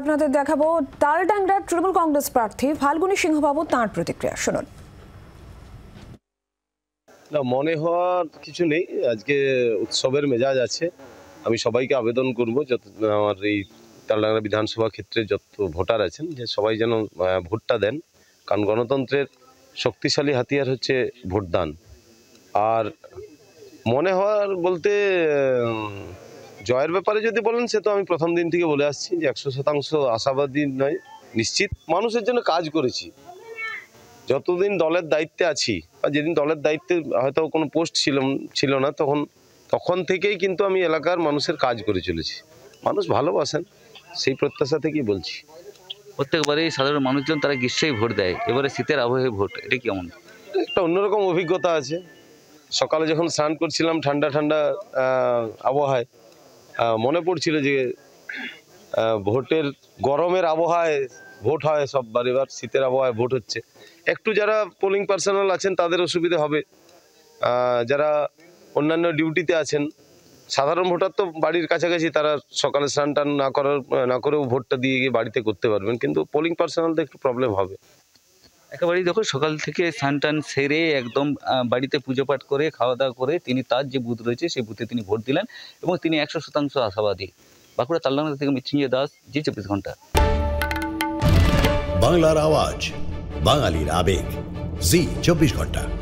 আপনাদের দেখাবো তালডাংরার তৃণমূল কংগ্রেস প্রার্থী ফাল্গুনি সিংহবাবু তাঁর প্রতিক্রিয়া শুনুন না মনে হওয়ার কিছু নেই আজকে উৎসবের মেজাজ আছে আমি সবাইকে আবেদন করব যত আমার এই তালডাংরা বিধানসভা ক্ষেত্রে যত ভোটার আছেন যে সবাই যেন ভোটটা দেন কারণ গণতন্ত্রের শক্তিশালী হাতিয়ার হচ্ছে ভোটদান আর মনে হওয়ার বলতে জয়ের ব্যাপারে যদি বলেন সে তো আমি প্রথম দিন থেকে বলে আসছি যে একশো শতাংশ আশাবাদী নয় নিশ্চিত মানুষের জন্য কাজ করেছি যতদিন দলের দায়িত্বে আছি বা যেদিন দলের দায়িত্বে হয়তো কোনো পোস্ট ছিল ছিল না তখন তখন থেকেই কিন্তু আমি এলাকার মানুষের কাজ করে চলেছি মানুষ ভালোবাসেন সেই প্রত্যাশা থেকেই বলছি প্রত্যেকবারে সাধারণ মানুষজন তারা গ্রীষ্মেই ভোট দেয় এবারে শীতের আবহাওয়ায় ভোট এটা কেমন একটা অন্যরকম অভিজ্ঞতা আছে সকালে যখন স্নান করছিলাম ঠান্ডা ঠান্ডা আবহাওয়ায় মনে পড়ছিল যে ভোটের গরমের আবহাওয়ায় ভোট হয় সব এবার শীতের আবহাওয়ায় ভোট হচ্ছে একটু যারা পোলিং পার্সোনাল আছেন তাদের অসুবিধে হবে যারা অন্যান্য ডিউটিতে আছেন সাধারণ ভোটার তো বাড়ির কাছাকাছি তারা সকালে স্নান টান না করার না করেও ভোটটা দিয়ে গিয়ে বাড়িতে করতে পারবেন কিন্তু পোলিং পার্সোনাল তো একটু প্রবলেম হবে একেবারেই দেখো সকাল থেকে স্নান টান সেরে একদম বাড়িতে পুজো পাঠ করে খাওয়া দাওয়া করে তিনি তার যে বুথ রয়েছে সেই বুথে তিনি ভোট দিলেন এবং তিনি একশো শতাংশ আশাবাদী বাঁকুড়া তাল্লাঙ্গা থেকে মৃত্যুঞ্জয় দাস জি চব্বিশ ঘন্টা বাংলার আওয়াজ বাঙালির আবেগ জি চব্বিশ ঘন্টা